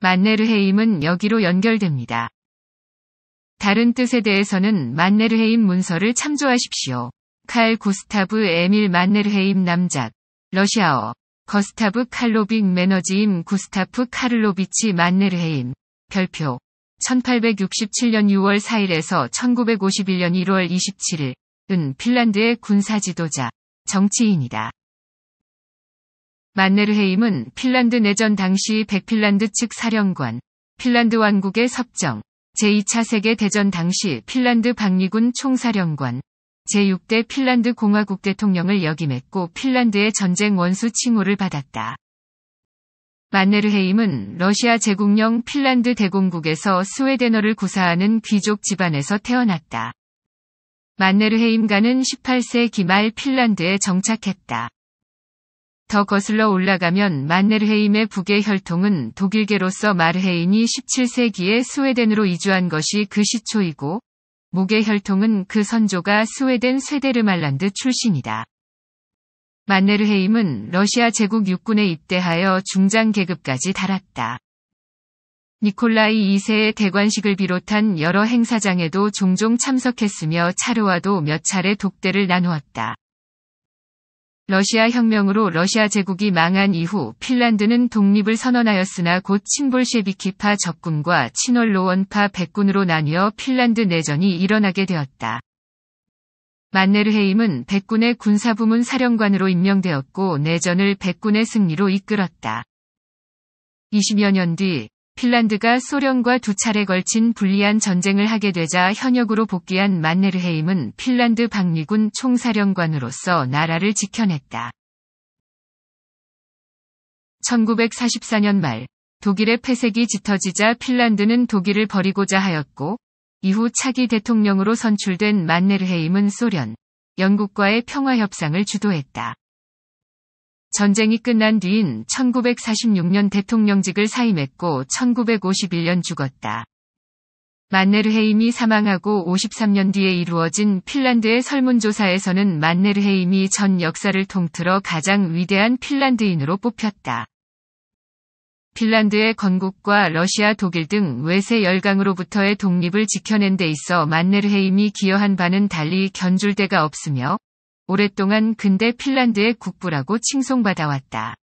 만네르헤임은 여기로 연결됩니다. 다른 뜻에 대해서는 만네르헤임 문서를 참조하십시오. 칼 구스타브 에밀 만네르헤임 남작 러시아어 거스타브 칼로빙 매너지임 구스타프 카를로비치 만네르헤임 별표 1867년 6월 4일에서 1951년 1월 27일 은 핀란드의 군사 지도자 정치인이다. 만네르헤임은 핀란드 내전 당시 백핀란드 측 사령관, 핀란드 왕국의 섭정, 제2차 세계대전 당시 핀란드 박리군 총사령관, 제6대 핀란드 공화국 대통령을 역임했고 핀란드의 전쟁 원수 칭호를 받았다. 만네르헤임은 러시아 제국령 핀란드 대공국에서 스웨덴어를 구사하는 귀족 집안에서 태어났다. 만네르헤임가는 18세 기말 핀란드에 정착했다. 더 거슬러 올라가면 만네르헤임의 북의 혈통은 독일계로서 마르헤인이 17세기에 스웨덴으로 이주한 것이 그 시초이고, 목의 혈통은 그 선조가 스웨덴 쇠데르말란드 출신이다. 만네르헤임은 러시아 제국 육군에 입대하여 중장 계급까지 달았다. 니콜라이 2세의 대관식을 비롯한 여러 행사장에도 종종 참석했으며 차르와도 몇 차례 독대를 나누었다. 러시아 혁명으로 러시아 제국이 망한 이후 핀란드는 독립을 선언하였으나 곧 친볼셰비키파 적군과 친월로원파 백군으로 나뉘어 핀란드 내전이 일어나게 되었다. 만네르헤임은 백군의 군사부문 사령관으로 임명되었고 내전을 백군의 승리로 이끌었다. 20여 년뒤 핀란드가 소련과 두 차례 걸친 불리한 전쟁을 하게 되자 현역으로 복귀한 만네르헤임은 핀란드 박리군 총사령관으로서 나라를 지켜냈다. 1944년 말 독일의 폐색이 짙어지자 핀란드는 독일을 버리고자 하였고 이후 차기 대통령으로 선출된 만네르헤임은 소련, 영국과의 평화 협상을 주도했다. 전쟁이 끝난 뒤인 1946년 대통령직을 사임했고 1951년 죽었다. 만네르헤임이 사망하고 53년 뒤에 이루어진 핀란드의 설문조사에서는 만네르헤임이 전 역사를 통틀어 가장 위대한 핀란드인으로 뽑혔다. 핀란드의 건국과 러시아, 독일 등 외세 열강으로부터의 독립을 지켜낸 데 있어 만네르헤임이 기여한 바는 달리 견줄 데가 없으며 오랫동안 근대 핀란드의 국부라고 칭송받아왔다.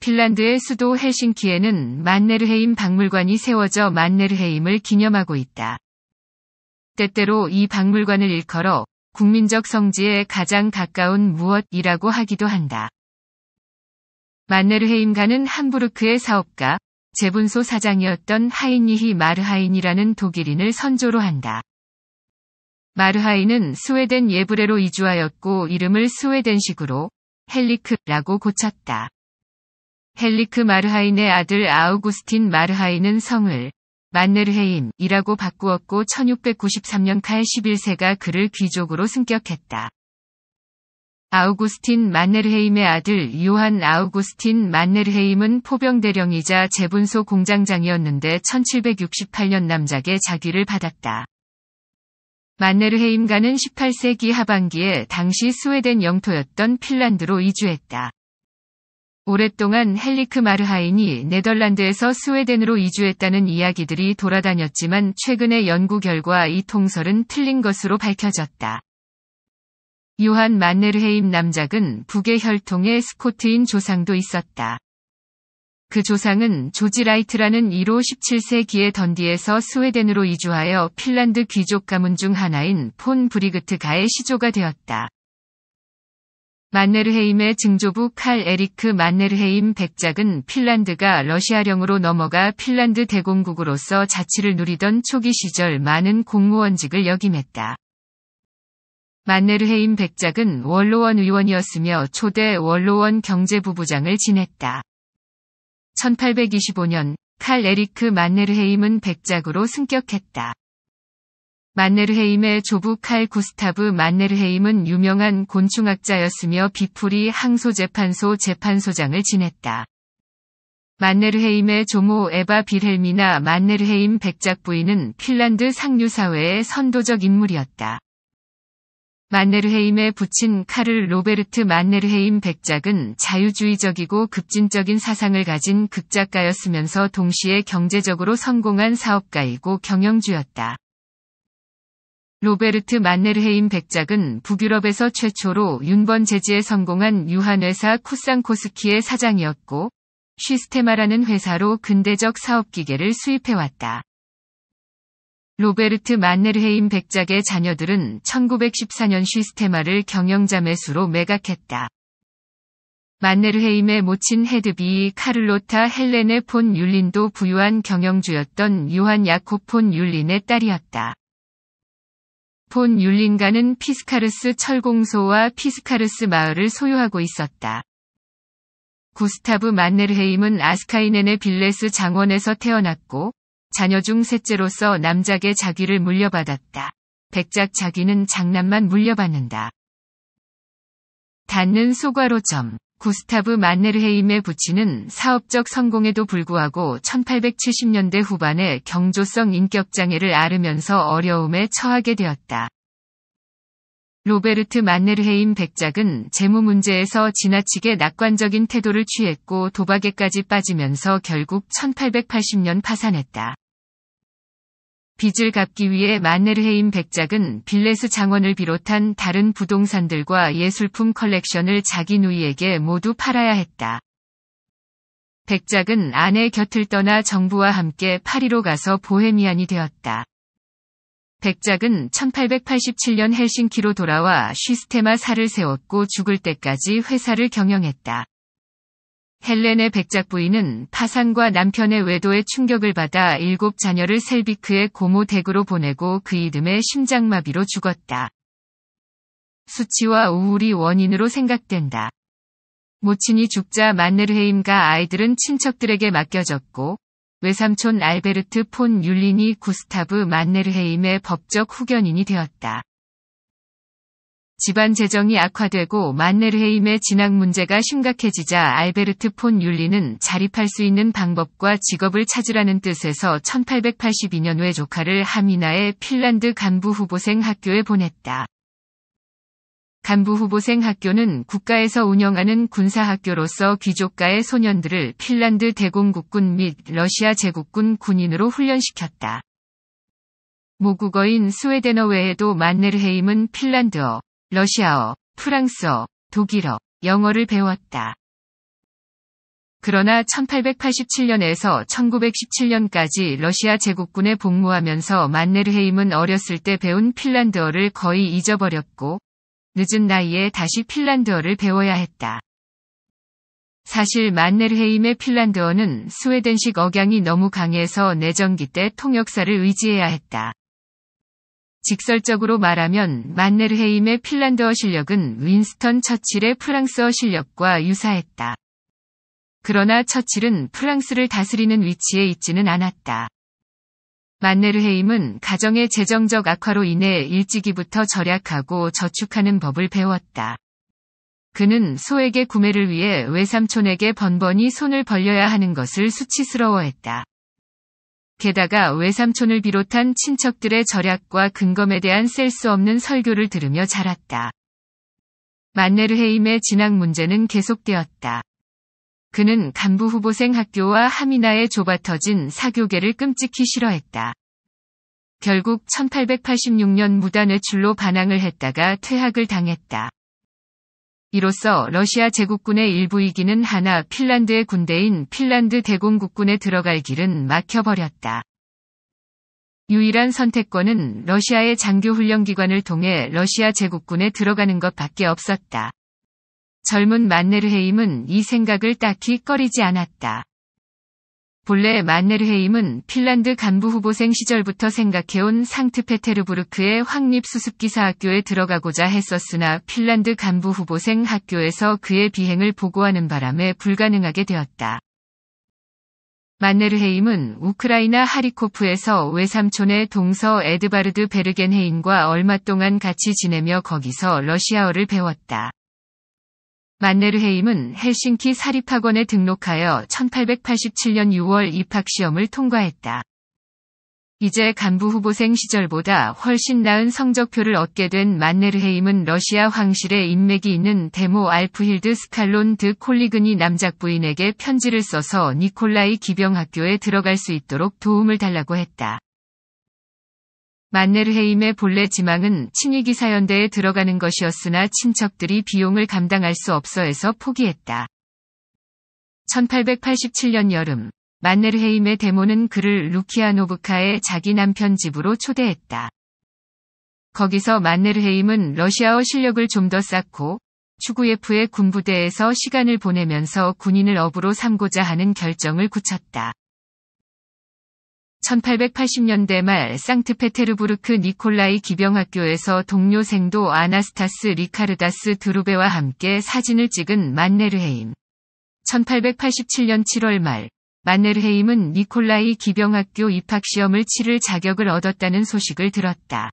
핀란드의 수도 헬싱키에는 만네르헤임 박물관이 세워져 만네르헤임을 기념하고 있다. 때때로 이 박물관을 일컬어 국민적 성지에 가장 가까운 무엇이라고 하기도 한다. 만네르헤임가는 함부르크의 사업가, 재분소 사장이었던 하인니히 마르하인이라는 독일인을 선조로 한다. 마르하이는 스웨덴 예브레로 이주하였고 이름을 스웨덴식으로 헬리크라고 고쳤다. 헬리크 마르하인의 아들 아우구스틴 마르하인은 성을 만네르헤인이라고 바꾸었고 1693년 칼 11세가 그를 귀족으로 승격했다. 아우구스틴 만네르헤임의 아들 요한 아우구스틴 만네르헤임은 포병대령이자 재분소 공장장이었는데 1768년 남작의 자기를 받았다. 만네르헤임가는 18세기 하반기에 당시 스웨덴 영토였던 핀란드로 이주했다. 오랫동안 헬리크 마르하인이 네덜란드에서 스웨덴으로 이주했다는 이야기들이 돌아다녔지만 최근의 연구 결과 이 통설은 틀린 것으로 밝혀졌다. 요한 만네르헤임 남작은 북의 혈통에 스코트인 조상도 있었다. 그 조상은 조지 라이트라는 1호 1 7세기의 던디에서 스웨덴으로 이주하여 핀란드 귀족 가문 중 하나인 폰 브리그트가의 시조가 되었다. 만네르헤임의 증조부 칼 에리크 만네르헤임 백작은 핀란드가 러시아령으로 넘어가 핀란드 대공국으로서 자치를 누리던 초기 시절 많은 공무원직을 역임했다. 만네르헤임 백작은 원로원 의원이었으며 초대 원로원 경제부부장을 지냈다. 1825년 칼 에리크 만네르헤임은 백작으로 승격했다. 만네르헤임의 조부 칼 구스타브 만네르헤임은 유명한 곤충학자였으며 비풀이 항소재판소 재판소장을 지냈다. 만네르헤임의 조모 에바 빌헬미나 만네르헤임 백작 부인은 핀란드 상류사회의 선도적 인물이었다. 만네르헤임에 붙인 카를 로베르트 만네르헤임 백작은 자유주의적이고 급진적인 사상을 가진 극작가였으면서 동시에 경제적으로 성공한 사업가이고 경영주였다. 로베르트 만네르헤임 백작은 북유럽에서 최초로 윤번 제지에 성공한 유한회사 쿠상코스키의 사장이었고, 시스테마라는 회사로 근대적 사업기계를 수입해왔다. 로베르트 만네르헤임 백작의 자녀들은 1914년 시스테마를 경영자 매수로 매각했다. 만네르헤임의 모친 헤드비 카를로타 헬레네 폰 율린도 부유한 경영주였던 요한 야코 폰 율린의 딸이었다. 폰 율린가는 피스카르스 철공소와 피스카르스 마을을 소유하고 있었다. 구스타브 만네르헤임은 아스카이넨의 빌레스 장원에서 태어났고 자녀 중 셋째로서 남작의 자기를 물려받았다. 백작 자기는 장남만 물려받는다. 닿는 소괄호 점. 구스타브 만네르헤임의 부친은 사업적 성공에도 불구하고 1870년대 후반에 경조성 인격장애를 앓으면서 어려움에 처하게 되었다. 로베르트 만네르헤임 백작은 재무 문제에서 지나치게 낙관적인 태도를 취했고 도박에까지 빠지면서 결국 1880년 파산했다. 빚을 갚기 위해 만네르헤임 백작은 빌레스 장원을 비롯한 다른 부동산들과 예술품 컬렉션을 자기 누이에게 모두 팔아야 했다. 백작은 아내 곁을 떠나 정부와 함께 파리로 가서 보헤미안이 되었다. 백작은 1887년 헬싱키로 돌아와 시스테마 사를 세웠고 죽을 때까지 회사를 경영했다. 헬렌의 백작 부인은 파산과 남편의 외도에 충격을 받아 일곱 자녀를 셀비크의 고모 댁으로 보내고 그 이듬해 심장마비로 죽었다. 수치와 우울이 원인으로 생각된다. 모친이 죽자 만네르헤임과 아이들은 친척들에게 맡겨졌고 외삼촌 알베르트 폰 율린이 구스타브 만네르헤임의 법적 후견인이 되었다. 집안 재정이 악화되고 만네르헤임의 진학 문제가 심각해지자 알베르트 폰 율리는 자립할 수 있는 방법과 직업을 찾으라는 뜻에서 1882년에 조카를 하미나의 핀란드 간부 후보생 학교에 보냈다. 간부 후보생 학교는 국가에서 운영하는 군사학교로서 귀족가의 소년들을 핀란드 대공국군 및 러시아 제국군 군인으로 훈련시켰다. 모국어인 스웨덴어 외에도 만네르헤임은 핀란드어, 러시아어, 프랑스어, 독일어, 영어를 배웠다. 그러나 1887년에서 1917년까지 러시아 제국군에 복무하면서 만네르헤임은 어렸을 때 배운 핀란드어를 거의 잊어버렸고, 늦은 나이에 다시 핀란드어를 배워야 했다. 사실 만네르헤임의 핀란드어는 스웨덴식 억양이 너무 강해서 내전기 때 통역사를 의지해야 했다. 직설적으로 말하면 만네르헤임의 핀란드어 실력은 윈스턴 처칠의 프랑스어 실력과 유사했다. 그러나 처칠은 프랑스를 다스리는 위치에 있지는 않았다. 만네르헤임은 가정의 재정적 악화로 인해 일찍이부터 절약하고 저축하는 법을 배웠다. 그는 소에게 구매를 위해 외삼촌에게 번번이 손을 벌려야 하는 것을 수치스러워했다. 게다가 외삼촌을 비롯한 친척들의 절약과 근검에 대한 셀 수 없는 설교를 들으며 자랐다. 만네르헤임의 진학 문제는 계속되었다. 그는 간부 후보생 학교와 하미나의 좁아터진 사교계를 끔찍히 싫어했다. 결국 1886년 무단외출로 반항을 했다가 퇴학을 당했다. 이로써 러시아 제국군의 일부이기는 하나 핀란드의 군대인 핀란드 대공국군에 들어갈 길은 막혀버렸다. 유일한 선택권은 러시아의 장교훈련기관을 통해 러시아 제국군에 들어가는 것밖에 없었다. 젊은 만네르헤임은 이 생각을 딱히 꺼리지 않았다. 본래 만네르헤임은 핀란드 간부 후보생 시절부터 생각해온 상트페테르부르크의 확립수습기사학교에 들어가고자 했었으나 핀란드 간부 후보생 학교에서 그의 비행을 보고하는 바람에 불가능하게 되었다. 만네르헤임은 우크라이나 하리코프에서 외삼촌의 동서 에드바르드 베르겐헤임과 얼마 동안 같이 지내며 거기서 러시아어를 배웠다. 만네르헤임은 헬싱키 사립학원에 등록하여 1887년 6월 입학시험을 통과했다. 이제 간부 후보생 시절보다 훨씬 나은 성적표를 얻게 된 만네르헤임은 러시아 황실의 인맥이 있는 데모 알프힐드 스칼론 드콜리그니 남작 부인에게 편지를 써서 니콜라이 기병학교에 들어갈 수 있도록 도움을 달라고 했다. 만네르헤임의 본래 지망은 친위기사연대에 들어가는 것이었으나 친척들이 비용을 감당할 수 없어 해서 포기했다. 1887년 여름, 만네르헤임의 데모는 그를 루키아노브카의 자기 남편 집으로 초대했다. 거기서 만네르헤임은 러시아어 실력을 좀 더 쌓고 추구예프의 군부대에서 시간을 보내면서 군인을 업으로 삼고자 하는 결정을 굳혔다. 1880년대 말 상트페테르부르크 니콜라이 기병학교에서 동료생도 아나스타스 리카르다스 드루베와 함께 사진을 찍은 만네르헤임. 1887년 7월 말, 만네르헤임은 니콜라이 기병학교 입학시험을 치를 자격을 얻었다는 소식을 들었다.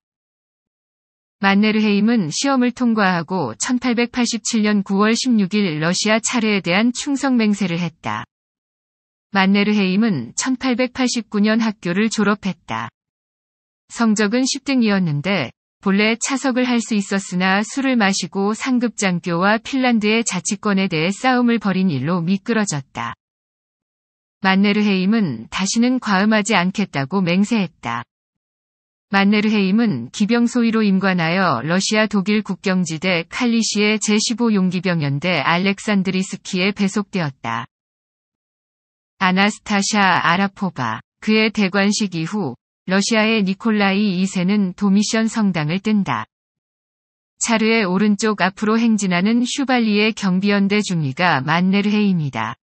만네르헤임은 시험을 통과하고 1887년 9월 16일 러시아 차례에 대한 충성 맹세를 했다. 만네르헤임은 1889년 학교를 졸업했다. 성적은 10등이었는데 본래 차석을 할 수 있었으나 술을 마시고 상급 장교와 핀란드의 자치권에 대해 싸움을 벌인 일로 미끄러졌다. 만네르헤임은 다시는 과음하지 않겠다고 맹세했다. 만네르헤임은 기병소위로 임관하여 러시아 독일 국경지대 칼리시의 제15 용기병연대 알렉산드리스키에 배속되었다. 아나스타샤 아라포바, 그의 대관식 이후 러시아의 니콜라이 2세는 도미션 성당을 뜬다. 차르의 오른쪽 앞으로 행진하는 슈발리의 경비연대 중위가 만네르헤임이다.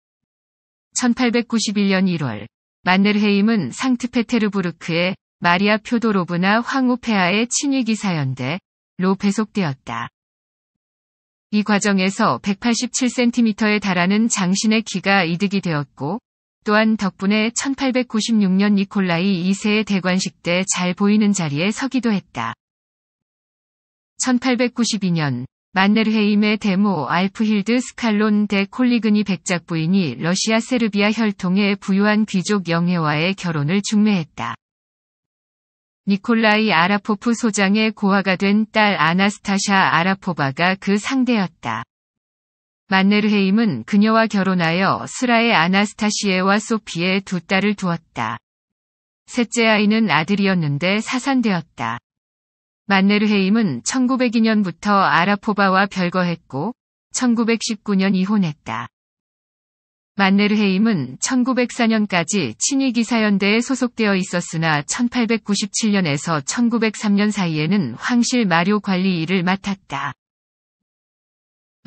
1891년 1월, 만네르헤임은 상트페테르부르크의 마리아 표도로브나 황우페아의 친위기사연대, 로 배속되었다. 이 과정에서 187cm에 달하는 장신의 키가 이득이 되었고, 또한 덕분에 1896년 니콜라이 2세의 대관식 때 잘 보이는 자리에 서기도 했다. 1892년 만네르헤임의 데모 알프힐드 스칼론 데 콜리그니 백작 부인이 러시아 세르비아 혈통의 부유한 귀족 영예와의 결혼을 중매했다. 니콜라이 아라포프 소장의 고아가 된 딸 아나스타샤 아라포바가 그 상대였다. 만네르헤임은 그녀와 결혼하여 스라의 아나스타시에와 소피에 두 딸을 두었다. 셋째 아이는 아들이었는데 사산되었다. 만네르헤임은 1902년부터 아라포바와 별거했고 1919년 이혼했다. 만네르헤임은 1904년까지 친위기사연대에 소속되어 있었으나 1897년에서 1903년 사이에는 황실 마료 관리 일을 맡았다.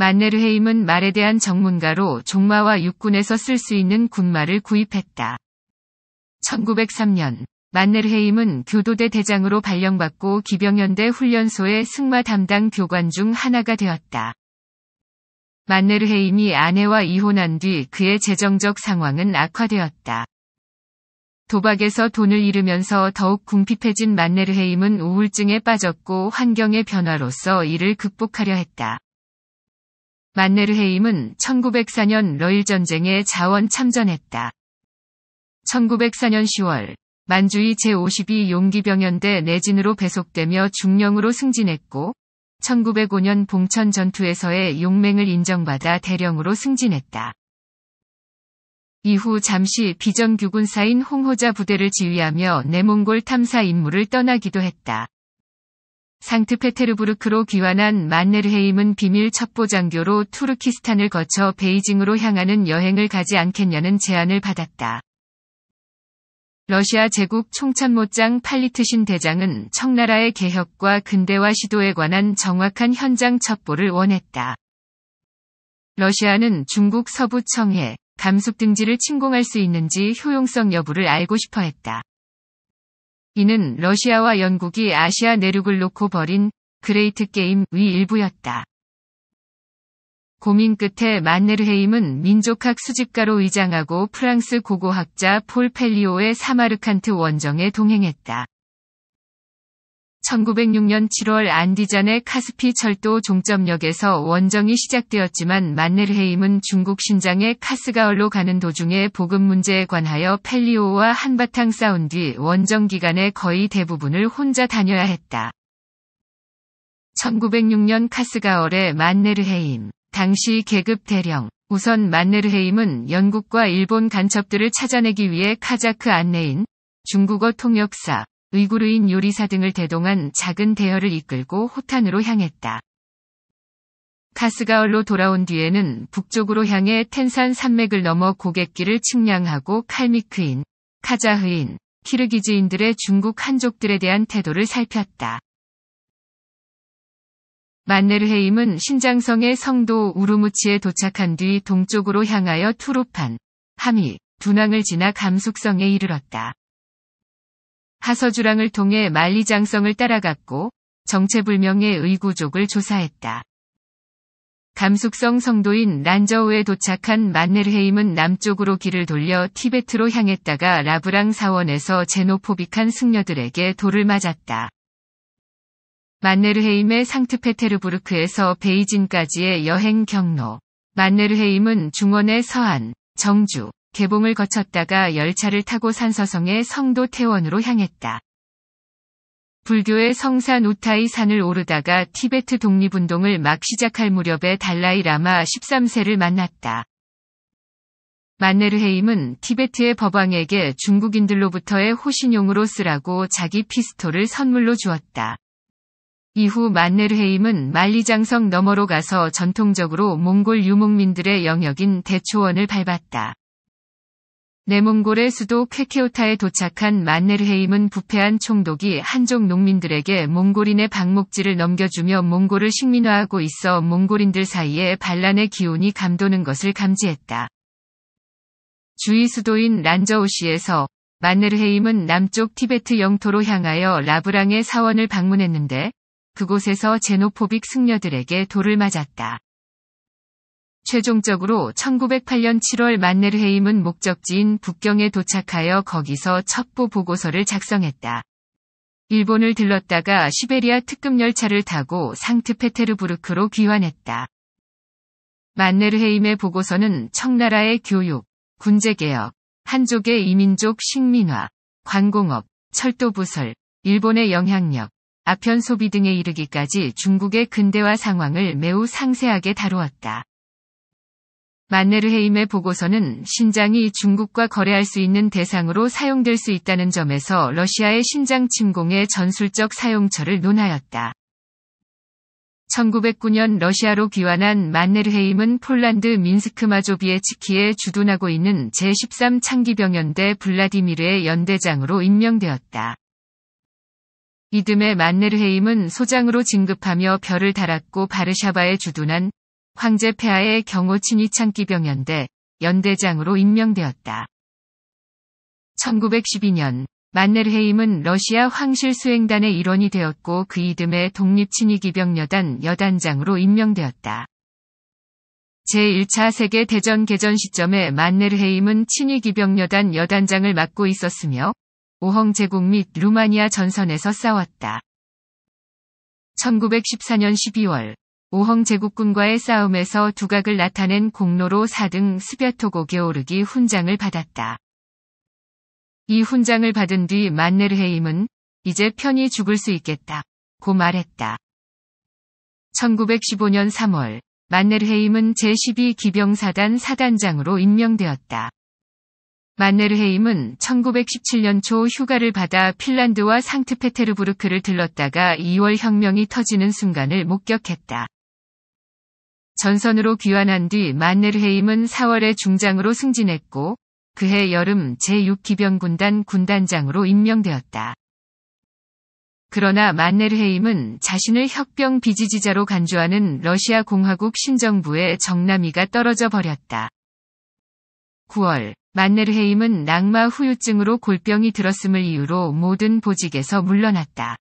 만네르헤임은 말에 대한 전문가로 종마와 육군에서 쓸 수 있는 군마를 구입했다. 1903년 만네르헤임은 교도대 대장으로 발령받고 기병연대 훈련소의 승마 담당 교관 중 하나가 되었다. 만네르헤임이 아내와 이혼한 뒤 그의 재정적 상황은 악화되었다. 도박에서 돈을 잃으면서 더욱 궁핍해진 만네르헤임은 우울증에 빠졌고 환경의 변화로서 이를 극복하려 했다. 만네르헤임은 1904년 러일 전쟁에 자원 참전했다. 1904년 10월 만주의 제52 용기병연대 내진으로 배속되며 중령으로 승진했고 1905년 봉천 전투에서의 용맹을 인정받아 대령으로 승진했다. 이후 잠시 비정규군사인 홍호자 부대를 지휘하며 내몽골 탐사 임무를 떠나기도 했다. 상트페테르부르크로 귀환한 만네르헤임은 비밀 첩보장교로 투르키스탄을 거쳐 베이징으로 향하는 여행을 가지 않겠냐는 제안을 받았다. 러시아 제국 총참모장 팔리트신 대장은 청나라의 개혁과 근대화 시도에 관한 정확한 현장 첩보를 원했다. 러시아는 중국 서부 청해, 감숙 등지를 침공할 수 있는지 효용성 여부를 알고 싶어 했다. 이는 러시아와 영국이 아시아 내륙을 놓고 벌인 그레이트 게임 위 일부였다. 고민 끝에 만네르헤임은 민족학 수집가로 위장하고 프랑스 고고학자 폴 펠리오의 사마르칸트 원정에 동행했다. 1906년 7월 안디잔의 카스피 철도 종점역에서 원정이 시작되었지만 만넬헤임은 중국 신장의 카스가을로 가는 도중에 보급 문제에 관하여 펠리오와 한바탕 싸운 뒤 원정 기간의 거의 대부분을 혼자 다녀야 했다. 1906년 카스가을의 만네르헤임. 당시 계급 대령. 우선 만네르헤임은 영국과 일본 간첩들을 찾아내기 위해 카자크 안내인, 중국어 통역사, 의구르인 요리사 등을 대동한 작은 대열을 이끌고 호탄으로 향했다. 카스가얼로 돌아온 뒤에는 북쪽으로 향해 텐산 산맥을 넘어 고객길을 측량하고 칼미크인, 카자흐인, 키르기즈인들의 중국 한족들에 대한 태도를 살폈다. 만네르헤임은 신장성의 성도 우루무치에 도착한 뒤 동쪽으로 향하여 투루판, 함이, 둔낭을 지나 감숙성에 이르렀다. 하서주랑을 통해 만리장성을 따라갔고 정체불명의 의구족을 조사했다. 감숙성 성도인 난저우에 도착한 만넬헤임은 남쪽으로 길을 돌려 티베트로 향했다가 라브랑 사원에서 제노포빅한 승려들에게 돌을 맞았다. 만네르헤임의 상트페테르부르크에서 베이징까지의 여행 경로. 만네르헤임은 중원의 서안, 정주, 개봉을 거쳤다가 열차를 타고 산서성의 성도 태원으로 향했다. 불교의 성산 우타이 산을 오르다가 티베트 독립운동을 막 시작할 무렵에 달라이 라마 13세를 만났다. 만네르헤임은 티베트의 법왕에게 중국인들로부터의 호신용으로 쓰라고 자기 피스톨을 선물로 주었다. 이후 만네르헤임은 만리장성 너머로 가서 전통적으로 몽골 유목민들의 영역인 대초원을 밟았다. 내몽골의 수도 쾌케오타에 도착한 만네르헤임은 부패한 총독이 한족 농민들에게 몽골인의 방목지를 넘겨주며 몽골을 식민화하고 있어 몽골인들 사이에 반란의 기운이 감도는 것을 감지했다. 주위 수도인 란저우시에서 만네르헤임은 남쪽 티베트 영토로 향하여 라브랑의 사원을 방문했는데 그곳에서 제노포빅 승려들에게 돌을 맞았다. 최종적으로 1908년 7월 만네르헤임은 목적지인 북경에 도착하여 거기서 첩보 보고서를 작성했다. 일본을 들렀다가 시베리아 특급 열차를 타고 상트페테르부르크로 귀환했다. 만네르헤임의 보고서는 청나라의 교육, 군제개혁, 한족의 이민족 식민화, 관공업, 철도 부설, 일본의 영향력, 아편 소비 등에 이르기까지 중국의 근대화 상황을 매우 상세하게 다루었다. 만네르헤임의 보고서는 신장이 중국과 거래할 수 있는 대상으로 사용될 수 있다는 점에서 러시아의 신장 침공의 전술적 사용처를 논하였다. 1909년 러시아로 귀환한 만네르헤임은 폴란드 민스크 마조비의 치키에 주둔하고 있는 제13 창기병연대 블라디미르의 연대장으로 임명되었다. 이듬해 만네르헤임은 소장으로 진급하며 별을 달았고 바르샤바에 주둔한 황제 폐하의 경호 친위창기병연대 연대장으로 임명되었다. 1912년 만넬헤임은 러시아 황실 수행단의 일원이 되었고 그 이듬해 독립친위기병여단 여단장으로 임명되었다. 제1차 세계 대전 개전 시점에 만넬헤임은 친위기병여단 여단장을 맡고 있었으며 우헝 제국 및 루마니아 전선에서 싸웠다. 1914년 12월 오헝 제국군과의 싸움에서 두각을 나타낸 공로로 4등 스베토고에 오르기 훈장을 받았다. 이 훈장을 받은 뒤 만네르헤임은 이제 편히 죽을 수 있겠다. 고 말했다. 1915년 3월 만네르헤임은 제12 기병사단 사단장으로 임명되었다. 만네르헤임은 1917년 초 휴가를 받아 핀란드와 상트페테르부르크를 들렀다가 2월 혁명이 터지는 순간을 목격했다. 전선으로 귀환한 뒤만넬헤임은 4월에 중장으로 승진했고 그해 여름 제6기병군단 군단장으로 임명되었다. 그러나 만넬헤임은 자신을 협병 비지지자로 간주하는 러시아 공화국 신정부의 정남이가 떨어져 버렸다. 9월 만넬헤임은 낙마 후유증으로 골병이 들었음을 이유로 모든 보직에서 물러났다.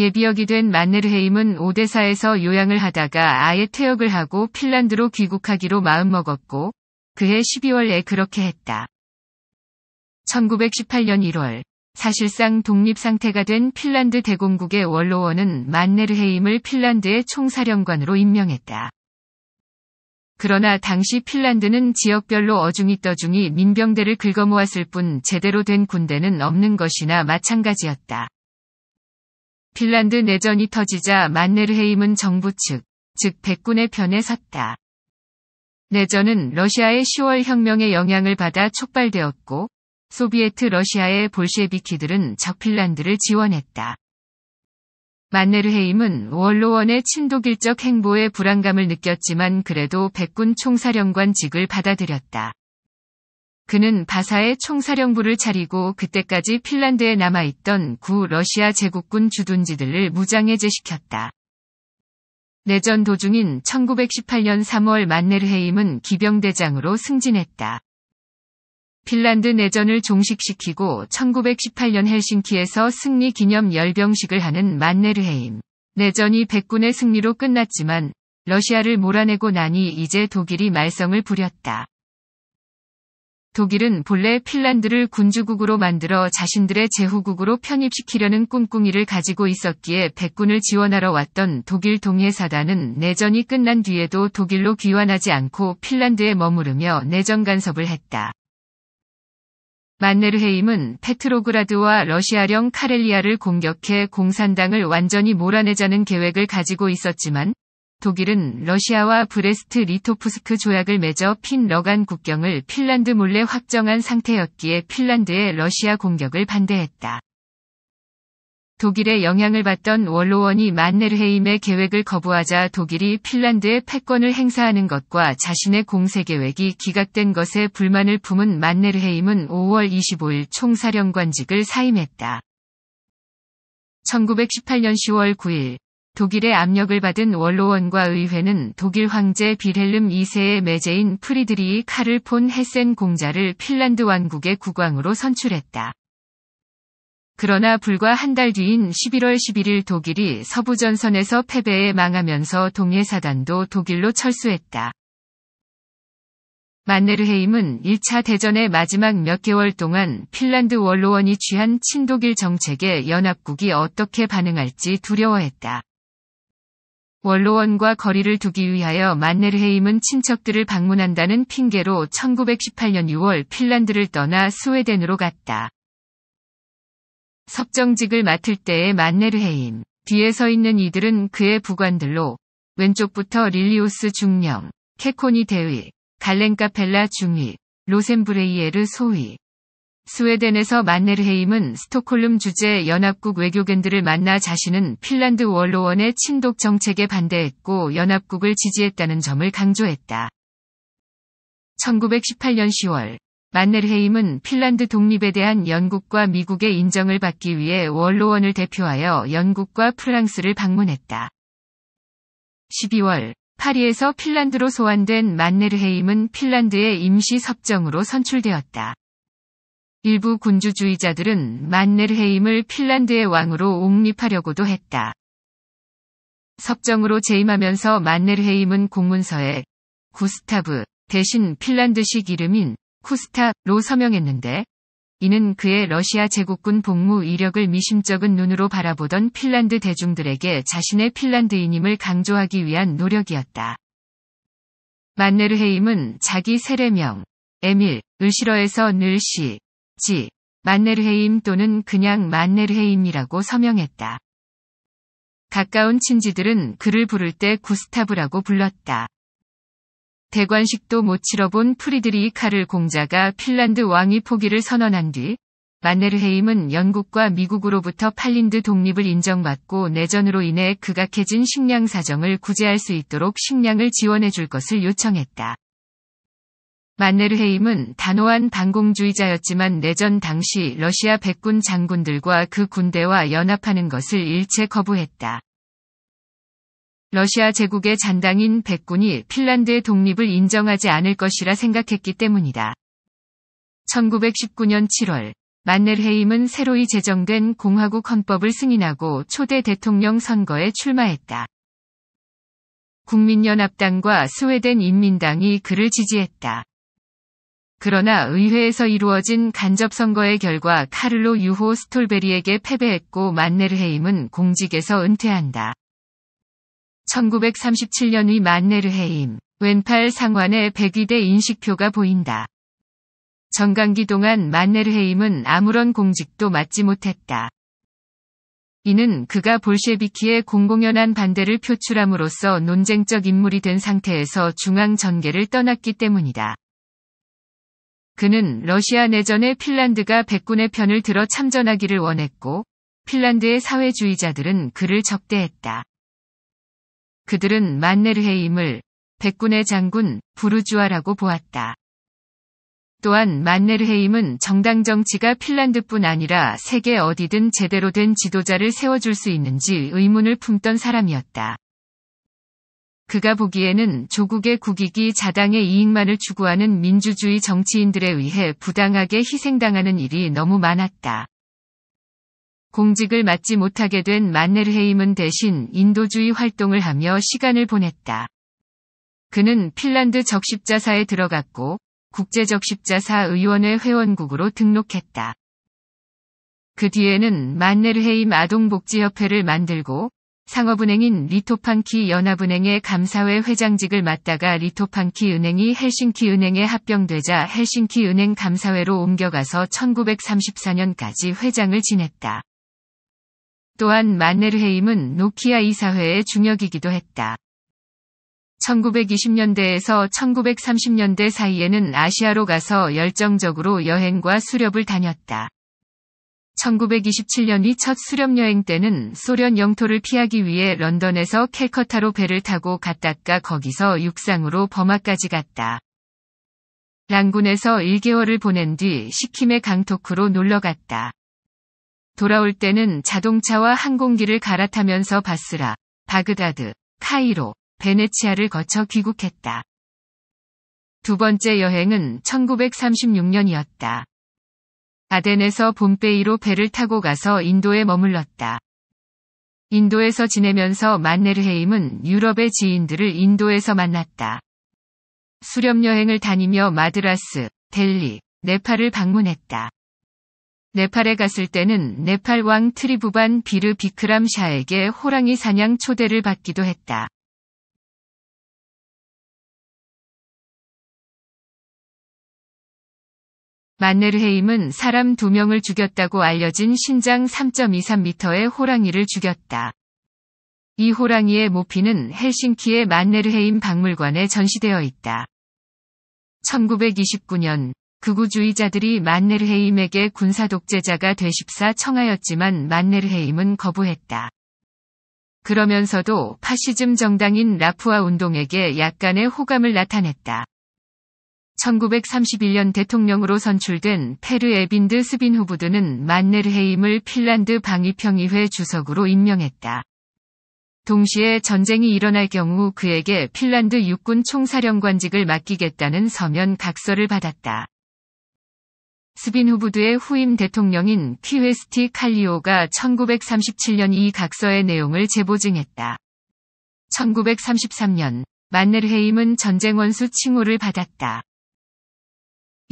예비역이 된 만네르헤임은 오데사에서 요양을 하다가 아예 퇴역을 하고 핀란드로 귀국하기로 마음먹었고 그해 12월에 그렇게 했다. 1918년 1월 사실상 독립 상태가 된 핀란드 대공국의 원로원은 만네르헤임을 핀란드의 총사령관으로 임명했다. 그러나 당시 핀란드는 지역별로 어중이 떠중이 민병대를 긁어모았을 뿐 제대로 된 군대는 없는 것이나 마찬가지였다. 핀란드 내전이 터지자 만네르헤임은 정부 측, 즉 백군의 편에 섰다. 내전은 러시아의 10월 혁명의 영향을 받아 촉발되었고 소비에트 러시아의 볼셰비키들은 적핀란드를 지원했다. 만네르헤임은 월로원의 친독일적 행보에 불안감을 느꼈지만 그래도 백군 총사령관직을 받아들였다. 그는 바사의 총사령부를 차리고 그때까지 핀란드에 남아있던 구 러시아 제국군 주둔지들을 무장해제시켰다. 내전 도중인 1918년 3월 만네르헤임은 기병대장으로 승진했다. 핀란드 내전을 종식시키고 1918년 헬싱키에서 승리 기념 열병식을 하는 만네르헤임. 내전이 백군의 승리로 끝났지만 러시아를 몰아내고 나니 이제 독일이 말썽을 부렸다. 독일은 본래 핀란드를 군주국으로 만들어 자신들의 제후국으로 편입시키려는 꿍꿍이를 가지고 있었기에 백군을 지원하러 왔던 독일 동해사단은 내전이 끝난 뒤에도 독일로 귀환하지 않고 핀란드에 머무르며 내전 간섭을 했다. 만네르헤임은 페트로그라드와 러시아령 카렐리아를 공격해 공산당을 완전히 몰아내자는 계획을 가지고 있었지만 독일은 러시아와 브레스트 리토프스크 조약을 맺어 핀 러간 국경을 핀란드 몰래 확정한 상태였기에 핀란드의 러시아 공격을 반대했다. 독일의 영향을 받던 원로원이 만네르헤임의 계획을 거부하자 독일이 핀란드의 패권을 행사하는 것과 자신의 공세 계획이 기각된 것에 불만을 품은 만네르헤임은 5월 25일 총사령관직을 사임했다. 1918년 10월 9일 독일의 압력을 받은 원로원과 의회는 독일 황제 빌헬름 2세의 매제인 프리드리히 카를 폰 헤센 공자를 핀란드 왕국의 국왕으로 선출했다. 그러나 불과 한 달 뒤인 11월 11일 독일이 서부 전선에서 패배에 망하면서 동해 사단도 독일로 철수했다. 만네르헤임은 1차 대전의 마지막 몇 개월 동안 핀란드 원로원이 취한 친독일 정책에 연합국이 어떻게 반응할지 두려워했다. 원로원과 거리를 두기 위하여 만네르헤임은 친척들을 방문한다는 핑계로 1918년 6월 핀란드를 떠나 스웨덴으로 갔다. 섭정직을 맡을 때의 만네르헤임. 뒤에 서 있는 이들은 그의 부관들로 왼쪽부터 릴리오스 중령, 케코니 대위, 갈렌카펠라 중위, 로셈브레이에르 소위, 스웨덴에서 만네르헤임은 스톡홀름 주재 연합국 외교관들을 만나 자신은 핀란드 원로원의 친독 정책에 반대했고 연합국을 지지했다는 점을 강조했다. 1918년 10월 만네르헤임은 핀란드 독립에 대한 영국과 미국의 인정을 받기 위해 원로원을 대표하여 영국과 프랑스를 방문했다. 12월 파리에서 핀란드로 소환된 만네르헤임은 핀란드의 임시 섭정으로 선출되었다. 일부 군주주의자들은 만넬헤임을 핀란드의 왕으로 옹립하려고도 했다. 섭정으로 재임하면서 만넬헤임은 공문서에 구스타브 대신 핀란드식 이름인 쿠스타로 서명했는데 이는 그의 러시아 제국군 복무 이력을 미심쩍은 눈으로 바라보던 핀란드 대중들에게 자신의 핀란드인임을 강조하기 위한 노력이었다. 만네르헤임은 자기 세례명 에밀 을시러에서 늘시 지. 만네르헤임 또는 그냥 만네르헤임이라고 서명했다. 가까운 친지들은 그를 부를 때 구스타브라고 불렀다. 대관식도 못 치러본 프리드리히카를 공자가 핀란드 왕위 포기를 선언한 뒤 만네르헤임은 영국과 미국으로부터 팔린드 독립을 인정받고 내전으로 인해 극악해진 식량 사정을 구제할 수 있도록 식량을 지원해 줄 것을 요청했다. 만네르헤임은 단호한 반공주의자였지만 내전 당시 러시아 백군 장군들과 그 군대와 연합하는 것을 일체 거부했다. 러시아 제국의 잔당인 백군이 핀란드의 독립을 인정하지 않을 것이라 생각했기 때문이다. 1919년 7월 만네르헤임은 새로이 제정된 공화국 헌법을 승인하고 초대 대통령 선거에 출마했다. 국민연합당과 스웨덴 인민당이 그를 지지했다. 그러나 의회에서 이루어진 간접선거의 결과 카를로 유호 스톨베리에게 패배했고 만네르헤임은 공직에서 은퇴한다. 1937년 의 만네르헤임, 왼팔 상완에 백위대 인식표가 보인다. 정강기 동안 만네르헤임은 아무런 공직도 맡지 못했다. 이는 그가 볼셰비키의 공공연한 반대를 표출함으로써 논쟁적 인물이 된 상태에서 중앙 전계를 떠났기 때문이다. 그는 러시아 내전에 핀란드가 백군의 편을 들어 참전하기를 원했고 핀란드의 사회주의자들은 그를 적대했다. 그들은 만네르헤임을 백군의 장군 부르주아라고 보았다. 또한 만네르헤임은 정당 정치가 핀란드뿐 아니라 세계 어디든 제대로 된 지도자를 세워줄 수 있는지 의문을 품던 사람이었다. 그가 보기에는 조국의 국익이 자당의 이익만을 추구하는 민주주의 정치인들에 의해 부당하게 희생당하는 일이 너무 많았다. 공직을 맡지 못하게 된 만넬헤임은 대신 인도주의 활동을 하며 시간을 보냈다. 그는 핀란드 적십자사에 들어갔고 국제적십자사 의원회 회원국으로 등록했다. 그 뒤에는 만넬헤임 아동복지협회를 만들고 상업은행인 리토판키 연합은행의 감사회 회장직을 맡다가 리토판키 은행이 헬싱키 은행에 합병되자 헬싱키 은행 감사회로 옮겨가서 1934년까지 회장을 지냈다. 또한 만네르헤임은 노키아 이사회의 중역이기도 했다. 1920년대에서 1930년대 사이에는 아시아로 가서 열정적으로 여행과 수렵을 다녔다. 1927년 이첫 수렵여행 때는 소련 영토를 피하기 위해 런던에서 캘커타로 배를 타고 갔다가 거기서 육상으로 버마까지 갔다. 랑군에서 1개월을 보낸 뒤 시킴의 강토크로 놀러 갔다. 돌아올 때는 자동차와 항공기를 갈아타면서 바스라, 바그다드, 카이로, 베네치아를 거쳐 귀국했다. 두 번째 여행은 1936년이었다. 아덴에서 봄베이로 배를 타고 가서 인도에 머물렀다. 인도에서 지내면서 만네르헤임은 유럽의 지인들을 인도에서 만났다. 수렵 여행을 다니며 마드라스, 델리, 네팔을 방문했다. 네팔에 갔을 때는 네팔 왕 트리부반 비르 비크람 샤에게 호랑이 사냥 초대를 받기도 했다. 만네르헤임은 사람 두 명을 죽였다고 알려진 신장 3.23m의 호랑이를 죽였다. 이 호랑이의 모피는 헬싱키의 만네르헤임 박물관에 전시되어 있다. 1929년 극우주의자들이 만네르헤임에게 군사 독재자가 되십사 청하였지만 만네르헤임은 거부했다. 그러면서도 파시즘 정당인 라푸아 운동에게 약간의 호감을 나타냈다. 1931년 대통령으로 선출된 페르 에빈드 스빈후부드는 만네르헤임을 핀란드 방위평의회 주석으로 임명했다. 동시에 전쟁이 일어날 경우 그에게 핀란드 육군 총사령관직을 맡기겠다는 서면 각서를 받았다. 스빈후부드의 후임 대통령인 퀴웨스티 칼리오가 1937년 이 각서의 내용을 재보증했다. 1933년 만네르헤임은 전쟁원수 칭호를 받았다.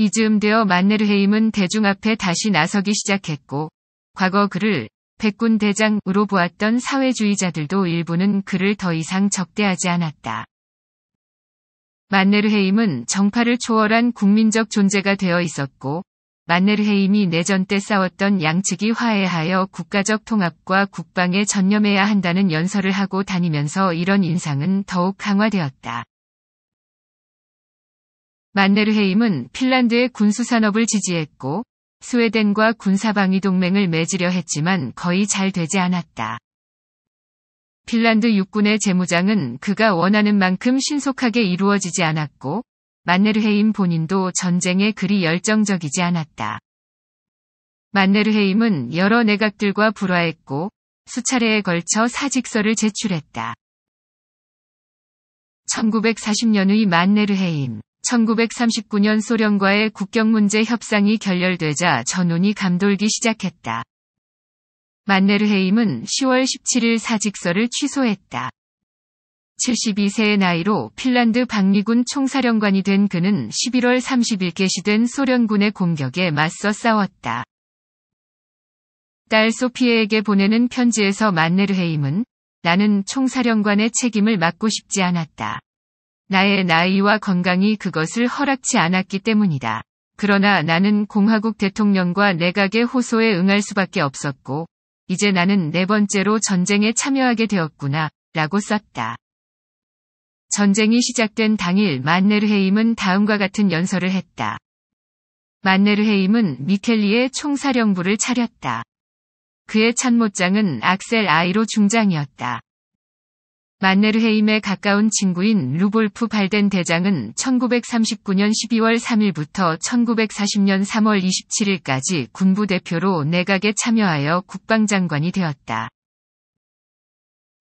이즈음 되어 만네르헤임은 대중 앞에 다시 나서기 시작했고 과거 그를 백군 대장으로 보았던 사회주의자들도 일부는 그를 더 이상 적대하지 않았다. 만네르헤임은 정파를 초월한 국민적 존재가 되어 있었고 만네르헤임이 내전 때 싸웠던 양측이 화해하여 국가적 통합과 국방에 전념해야 한다는 연설을 하고 다니면서 이런 인상은 더욱 강화되었다. 만네르헤임은 핀란드의 군수산업을 지지했고 스웨덴과 군사방위 동맹을 맺으려 했지만 거의 잘 되지 않았다. 핀란드 육군의 재무장은 그가 원하는 만큼 신속하게 이루어지지 않았고 만네르헤임 본인도 전쟁에 그리 열정적이지 않았다. 만네르헤임은 여러 내각들과 불화했고 수차례에 걸쳐 사직서를 제출했다. 1940년의 만네르헤임 1939년 소련과의 국경 문제 협상이 결렬되자 전운이 감돌기 시작했다. 만네르헤임은 10월 17일 사직서를 취소했다. 72세의 나이로 핀란드 박리군 총사령관이 된 그는 11월 30일 개시된 소련군의 공격에 맞서 싸웠다. 딸 소피에에게 보내는 편지에서 만네르헤임은 나는 총사령관의 책임을 맡고 싶지 않았다. 나의 나이와 건강이 그것을 허락치 않았기 때문이다. 그러나 나는 공화국 대통령과 내각의 호소에 응할 수밖에 없었고, 이제 나는 네 번째로 전쟁에 참여하게 되었구나, 라고 썼다. 전쟁이 시작된 당일 만네르헤임은 다음과 같은 연설을 했다. 만네르헤임은 미켈리의 총사령부를 차렸다. 그의 참모장은 악셀 아이로 중장이었다. 만네르헤임에 가까운 친구인 루볼프 발덴 대장은 1939년 12월 3일부터 1940년 3월 27일까지 군부 대표로 내각에 참여하여 국방장관이 되었다.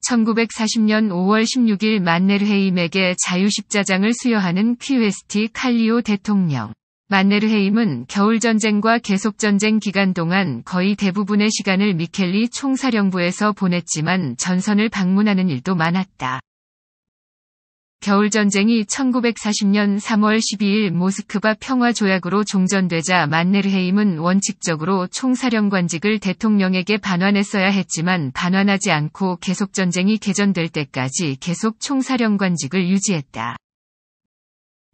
1940년 5월 16일 만네르헤임에게 자유십자장을 수여하는 퀴웨스티 칼리오 대통령. 만네르헤임은 겨울전쟁과 계속전쟁 기간 동안 거의 대부분의 시간을 미켈리 총사령부에서 보냈지만 전선을 방문하는 일도 많았다. 겨울전쟁이 1940년 3월 12일 모스크바 평화조약으로 종전되자 만네르헤임은 원칙적으로 총사령관직을 대통령에게 반환했어야 했지만 반환하지 않고 계속전쟁이 개전될 때까지 계속 총사령관직을 유지했다.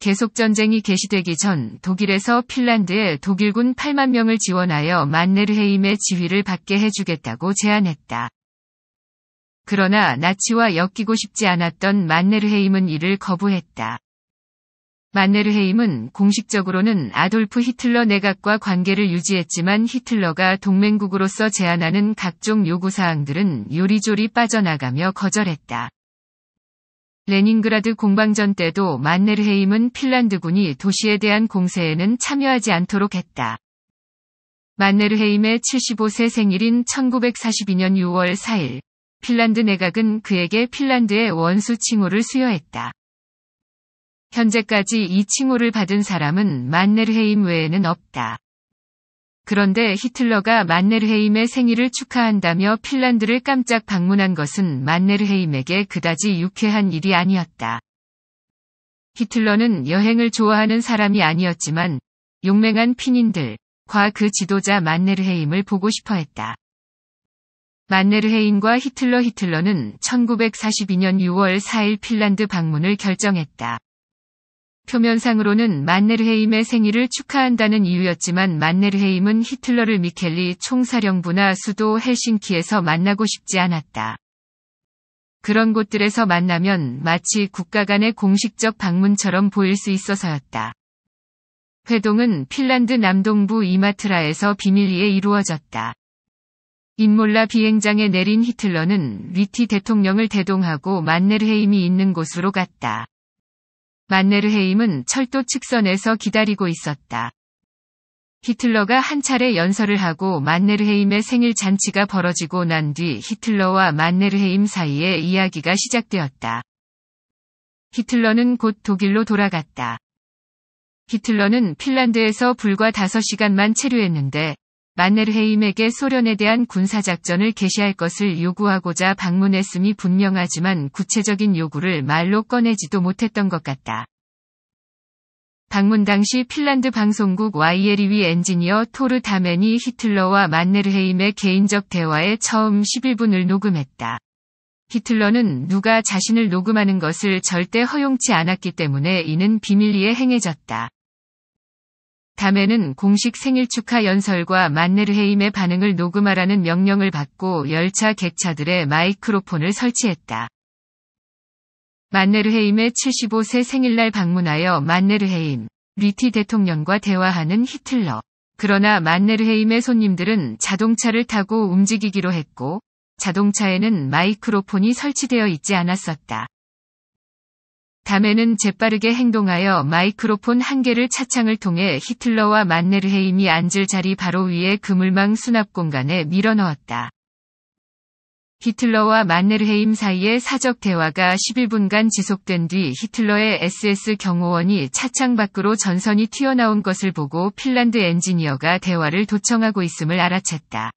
계속전쟁이 개시되기 전 독일에서 핀란드에 독일군 8만 명을 지원하여 만네르헤임의 지휘를 받게 해주겠다고 제안했다. 그러나 나치와 엮이고 싶지 않았던 만네르헤임은 이를 거부했다. 만네르헤임은 공식적으로는 아돌프 히틀러 내각과 관계를 유지했지만 히틀러가 동맹국으로서 제안하는 각종 요구사항들은 요리조리 빠져나가며 거절했다. 레닌그라드 공방전 때도 만네르헤임은 핀란드군이 도시에 대한 공세에는 참여하지 않도록 했다. 만네르헤임의 75세 생일인 1942년 6월 4일, 핀란드 내각은 그에게 핀란드의 원수 칭호를 수여했다. 현재까지 이 칭호를 받은 사람은 만네르헤임 외에는 없다. 그런데 히틀러가 만네르헤임의 생일을 축하한다며 핀란드를 깜짝 방문한 것은 만네르헤임에게 그다지 유쾌한 일이 아니었다. 히틀러는 여행을 좋아하는 사람이 아니었지만 용맹한 핀인들, 과그 지도자 만네르헤임을 보고 싶어 했다. 만네르헤임과 히틀러 히틀러는 1942년 6월 4일 핀란드 방문을 결정했다. 표면상으로는 만네르헤임의 생일을 축하한다는 이유였지만 만네르헤임은 히틀러를 미켈리 총사령부나 수도 헬싱키에서 만나고 싶지 않았다. 그런 곳들에서 만나면 마치 국가 간의 공식적 방문처럼 보일 수 있어서였다. 회동은 핀란드 남동부 이마트라에서 비밀리에 이루어졌다. 인몰라 비행장에 내린 히틀러는 위티 대통령을 대동하고 만네르헤임이 있는 곳으로 갔다. 만네르헤임은 철도 측선에서 기다리고 있었다. 히틀러가 한 차례 연설을 하고 만네르헤임의 생일 잔치가 벌어지고 난 뒤 히틀러와 만네르헤임 사이에 이야기가 시작되었다. 히틀러는 곧 독일로 돌아갔다. 히틀러는 핀란드에서 불과 5시간만 체류했는데 만네르헤임에게 소련에 대한 군사작전을 개시할 것을 요구하고자 방문했음이 분명하지만 구체적인 요구를 말로 꺼내지도 못했던 것 같다. 방문 당시 핀란드 방송국 YLE위 엔지니어 토르 다멘이 히틀러와 만네르헤임의 개인적 대화에 처음 11분을 녹음했다. 히틀러는 누가 자신을 녹음하는 것을 절대 허용치 않았기 때문에 이는 비밀리에 행해졌다. 담에는 공식 생일 축하 연설과 만네르헤임의 반응을 녹음하라는 명령을 받고 열차 객차들의 마이크로폰을 설치했다. 만네르헤임의 75세 생일날 방문하여 만네르헤임, 리티 대통령과 대화하는 히틀러. 그러나 만네르헤임의 손님들은 자동차를 타고 움직이기로 했고, 자동차에는 마이크로폰이 설치되어 있지 않았었다. 다메는 재빠르게 행동하여 마이크로폰 한 개를 차창을 통해 히틀러와 만네르헤임이 앉을 자리 바로 위에 그물망 수납 공간에 밀어넣었다. 히틀러와 만네르헤임 사이의 사적 대화가 11분간 지속된 뒤 히틀러의 SS 경호원이 차창 밖으로 전선이 튀어나온 것을 보고 핀란드 엔지니어가 대화를 도청하고 있음을 알아챘다.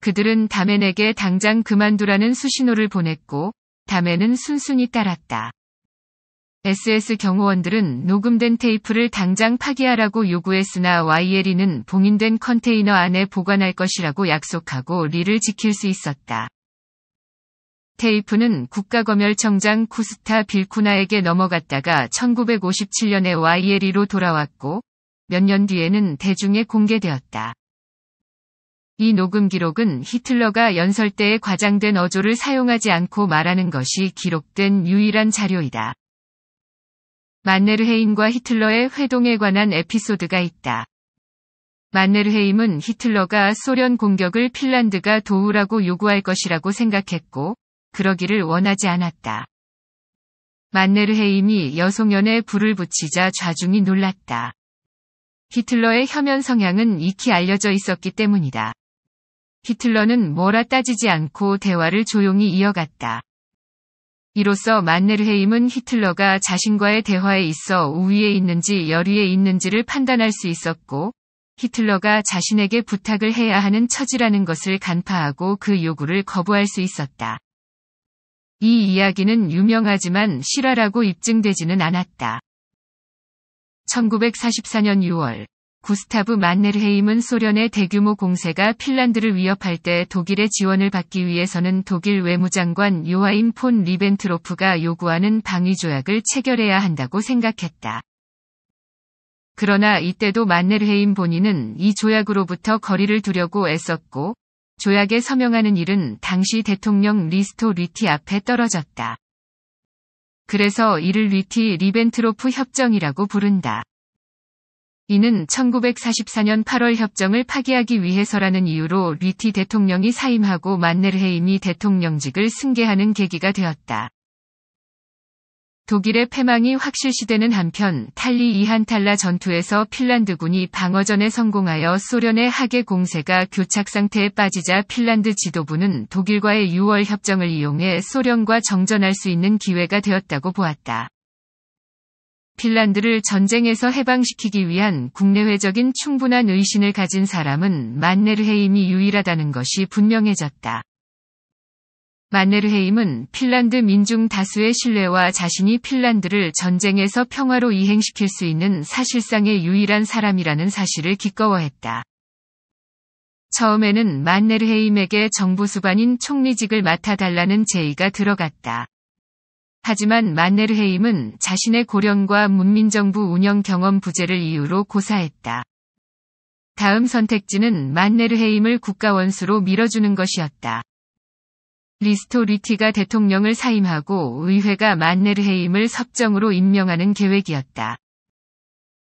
그들은 다멘에게 당장 그만두라는 수신호를 보냈고 다멘은 순순히 따랐다. SS 경호원들은 녹음된 테이프를 당장 파기하라고 요구했으나 YLE는 봉인된 컨테이너 안에 보관할 것이라고 약속하고 리를 지킬 수 있었다. 테이프는 국가검열청장 쿠스타 빌쿠나에게 넘어갔다가 1957년에 YLE로 돌아왔고 몇 년 뒤에는 대중에 공개되었다. 이 녹음 기록은 히틀러가 연설 때에 과장된 어조를 사용하지 않고 말하는 것이 기록된 유일한 자료이다. 만네르헤임과 히틀러의 회동에 관한 에피소드가 있다. 만네르헤임은 히틀러가 소련 공격을 핀란드가 도우라고 요구할 것이라고 생각했고, 그러기를 원하지 않았다. 만네르헤임이 여송연에 불을 붙이자 좌중이 놀랐다. 히틀러의 혐연 성향은 익히 알려져 있었기 때문이다. 히틀러는 뭐라 따지지 않고 대화를 조용히 이어갔다. 이로써 만네르헤임은 히틀러가 자신과의 대화에 있어 우위에 있는지 열위에 있는지를 판단할 수 있었고, 히틀러가 자신에게 부탁을 해야 하는 처지라는 것을 간파하고 그 요구를 거부할 수 있었다. 이 이야기는 유명하지만 실화라고 입증되지는 않았다. 1944년 6월 구스타브 만넬헤임은 소련의 대규모 공세가 핀란드를 위협할 때 독일의 지원을 받기 위해서는 독일 외무장관 요하임 폰 리벤트로프가 요구하는 방위조약을 체결해야 한다고 생각했다. 그러나 이때도 만넬헤임 본인은 이 조약으로부터 거리를 두려고 애썼고 조약에 서명하는 일은 당시 대통령 리스토 리티 앞에 떨어졌다. 그래서 이를 리티 리벤트로프 협정이라고 부른다. 이는 1944년 8월 협정을 파기하기 위해서라는 이유로 리티 대통령이 사임하고 만네르헤임이 대통령직을 승계하는 계기가 되었다. 독일의 패망이 확실시되는 한편 탈리 이한탈라 전투에서 핀란드군이 방어전에 성공하여 소련의 하계 공세가 교착 상태에 빠지자 핀란드 지도부는 독일과의 6월 협정을 이용해 소련과 정전할 수 있는 기회가 되었다고 보았다. 핀란드를 전쟁에서 해방시키기 위한 국내외적인 충분한 의신을 가진 사람은 만네르헤임이 유일하다는 것이 분명해졌다. 만네르헤임은 핀란드 민중 다수의 신뢰와 자신이 핀란드를 전쟁에서 평화로 이행시킬 수 있는 사실상의 유일한 사람이라는 사실을 기꺼워했다. 처음에는 만네르헤임에게 정부 수반인 총리직을 맡아달라는 제의가 들어갔다. 하지만 만네르헤임은 자신의 고령과 문민정부 운영 경험 부재를 이유로 고사했다. 다음 선택지는 만네르헤임을 국가원수로 밀어주는 것이었다. 리스토리티가 대통령을 사임하고 의회가 만네르헤임을 섭정으로 임명하는 계획이었다.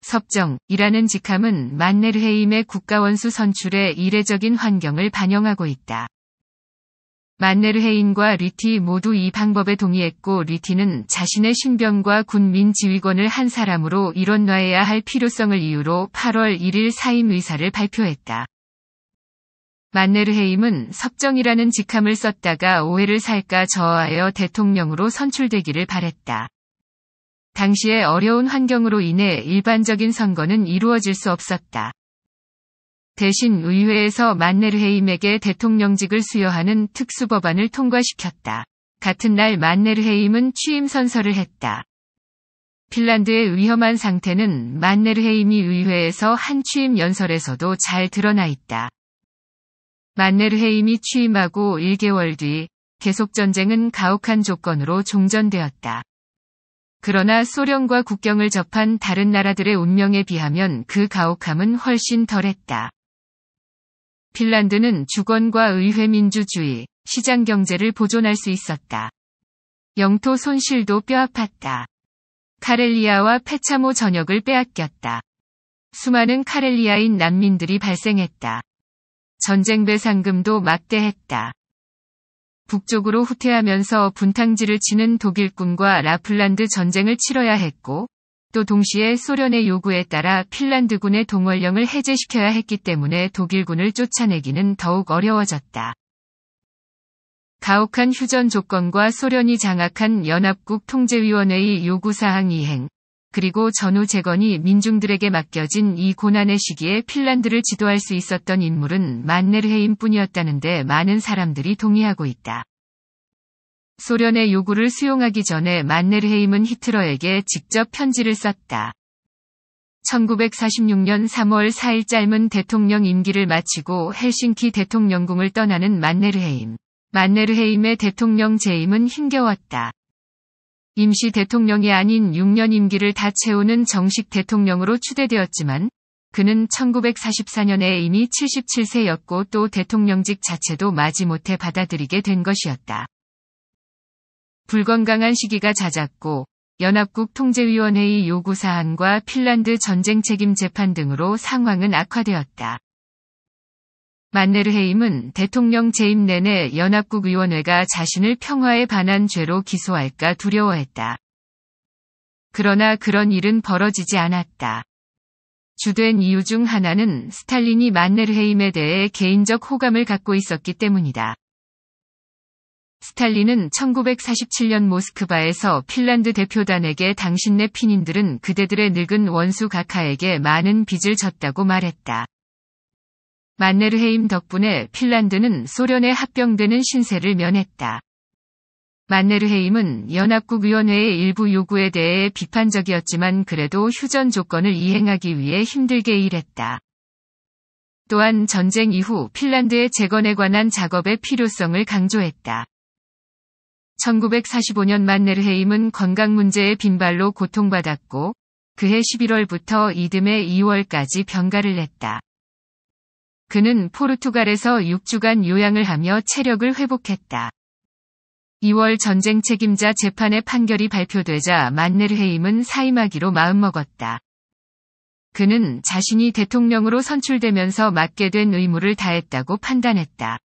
섭정이라는 직함은 만네르헤임의 국가원수 선출에 이례적인 환경을 반영하고 있다. 만네르헤인과 리티 모두 이 방법에 동의했고 리티는 자신의 신병과 군민 지휘권을 한 사람으로 일원화해야 할 필요성을 이유로 8월 1일 사임 의사를 발표했다. 만네르헤임은 섭정이라는 직함을 썼다가 오해를 살까 저하하여 대통령으로 선출되기를 바랬다. 당시의 어려운 환경으로 인해 일반적인 선거는 이루어질 수 없었다. 대신 의회에서 만네르헤임에게 대통령직을 수여하는 특수법안을 통과시켰다. 같은 날 만네르헤임은 취임 선서를 했다. 핀란드의 위험한 상태는 만네르헤임이 의회에서 한 취임 연설에서도 잘 드러나 있다. 만네르헤임이 취임하고 1개월 뒤 계속 전쟁은 가혹한 조건으로 종전되었다. 그러나 소련과 국경을 접한 다른 나라들의 운명에 비하면 그 가혹함은 훨씬 덜했다. 핀란드는 주권과 의회 민주주의, 시장 경제를 보존할 수 있었다. 영토 손실도 뼈아팠다. 카렐리아와 페차모 전역을 빼앗겼다. 수많은 카렐리아인 난민들이 발생했다. 전쟁 배상금도 막대했다. 북쪽으로 후퇴하면서 분탕지를 치는 독일군과 라플란드 전쟁을 치러야 했고, 또 동시에 소련의 요구에 따라 핀란드군의 동원령을 해제시켜야 했기 때문에 독일군을 쫓아내기는 더욱 어려워졌다. 가혹한 휴전 조건과 소련이 장악한 연합국 통제위원회의 요구사항 이행, 그리고 전후 재건이 민중들에게 맡겨진 이 고난의 시기에 핀란드를 지도할 수 있었던 인물은 만네르헤임뿐이었다는데 많은 사람들이 동의하고 있다. 소련의 요구를 수용하기 전에 만넬헤임은 히틀러에게 직접 편지를 썼다. 1946년 3월 4일 짧은 대통령 임기를 마치고 헬싱키 대통령궁을 떠나는 만네르헤임. 만네르헤임의 대통령 재임은 힘겨웠다. 임시 대통령이 아닌 6년 임기를 다 채우는 정식 대통령으로 추대되었지만 그는 1944년에 이미 77세였고 또 대통령직 자체도 마지못해 받아들이게 된 것이었다. 불건강한 시기가 잦았고 연합국 통제위원회의 요구 사항과 핀란드 전쟁 책임 재판 등으로 상황은 악화되었다. 만네르헤임은 대통령 재임 내내 연합국 위원회가 자신을 평화에 반한 죄로 기소할까 두려워했다. 그러나 그런 일은 벌어지지 않았다. 주된 이유 중 하나는 스탈린이 만네르헤임에 대해 개인적 호감을 갖고 있었기 때문이다. 스탈린은 1947년 모스크바에서 핀란드 대표단에게 당신네 피닌들은 그대들의 늙은 원수 가카에게 많은 빚을 졌다고 말했다. 만네르헤임 덕분에 핀란드는 소련에 합병되는 신세를 면했다. 만네르헤임은 연합국 위원회의 일부 요구에 대해 비판적이었지만 그래도 휴전 조건을 이행하기 위해 힘들게 일했다. 또한 전쟁 이후 핀란드의 재건에 관한 작업의 필요성을 강조했다. 1945년 만네르헤임은 건강 문제의 빈발로 고통받았고 그해 11월부터 이듬해 2월까지 병가를 냈다. 그는 포르투갈에서 6주간 요양을 하며 체력을 회복했다. 2월 전쟁 책임자 재판의 판결이 발표되자 만네르헤임은 사임하기로 마음먹었다. 그는 자신이 대통령으로 선출되면서 맡게 된 의무를 다했다고 판단했다.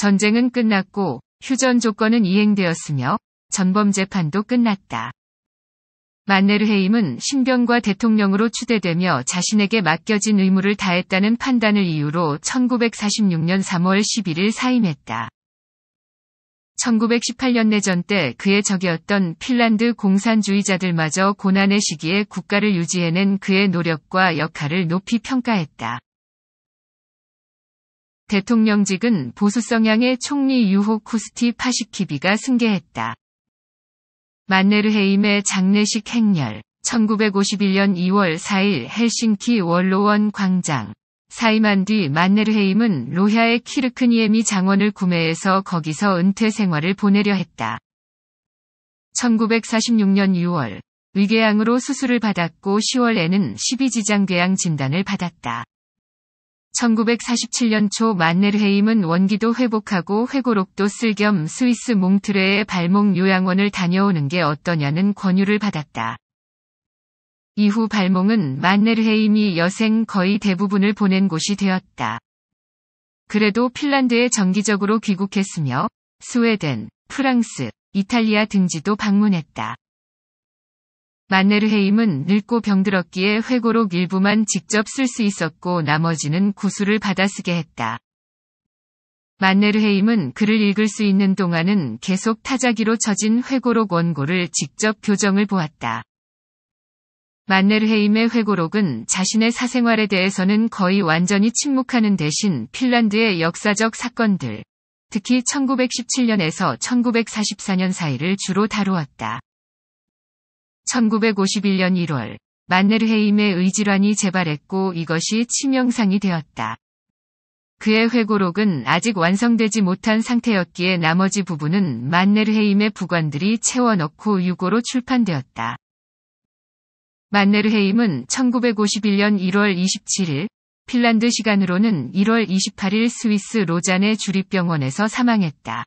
전쟁은 끝났고 휴전 조건은 이행되었으며 전범 재판도 끝났다. 만네르헤임은 신병과 대통령으로 추대되며 자신에게 맡겨진 의무를 다했다는 판단을 이유로 1946년 3월 11일 사임했다. 1918년 내전 때 그의 적이었던 핀란드 공산주의자들마저 고난의 시기에 국가를 유지해낸 그의 노력과 역할을 높이 평가했다. 대통령직은 보수 성향의 총리 유호 쿠스티 파시키비가 승계했다. 만네르헤임의 장례식 행렬 1951년 2월 4일 헬싱키 월로원 광장 사임한 뒤 만네르헤임은 로야의 키르크니에미 장원을 구매해서 거기서 은퇴 생활을 보내려 했다. 1946년 6월 의궤양으로 수술을 받았고 10월에는 12지장궤양 진단을 받았다. 1947년 초 만넬헤임은 원기도 회복하고 회고록도 쓸 겸 스위스 몽트레의 발목 요양원을 다녀오는 게 어떠냐는 권유를 받았다. 이후 발몽은 만넬헤임이 여생 거의 대부분을 보낸 곳이 되었다. 그래도 핀란드에 정기적으로 귀국했으며 스웨덴, 프랑스, 이탈리아 등지도 방문했다. 만네르헤임은 늙고 병들었기에 회고록 일부만 직접 쓸 수 있었고 나머지는 구수를 받아쓰게 했다. 만네르헤임은 글을 읽을 수 있는 동안은 계속 타자기로 쳐진 회고록 원고를 직접 교정을 보았다. 만네르헤임의 회고록은 자신의 사생활에 대해서는 거의 완전히 침묵하는 대신 핀란드의 역사적 사건들, 특히 1917년에서 1944년 사이를 주로 다루었다. 1951년 1월 만네르헤임의 의질환이 재발했고 이것이 치명상이 되었다. 그의 회고록은 아직 완성되지 못한 상태였기에 나머지 부분은 만네르헤임의 부관들이 채워넣고 유고로 출판되었다. 만네르헤임은 1951년 1월 27일 핀란드 시간으로는 1월 28일 스위스 로잔의 주립병원에서 사망했다.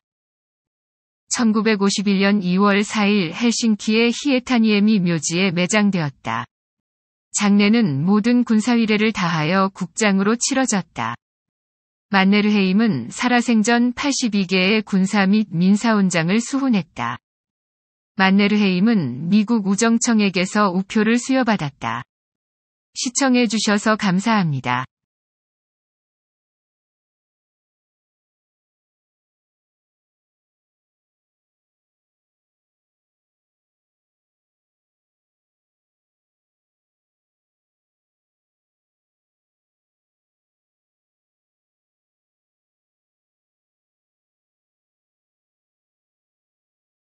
1951년 2월 4일 헬싱키의 히에타니에미 묘지에 매장되었다. 장례는 모든 군사위례를 다하여 국장으로 치러졌다. 만네르헤임은 살아생전 82개의 군사 및 민사훈장을 수훈했다. 만네르헤임은 미국 우정청에게서 우표를 수여받았다. 시청해주셔서 감사합니다.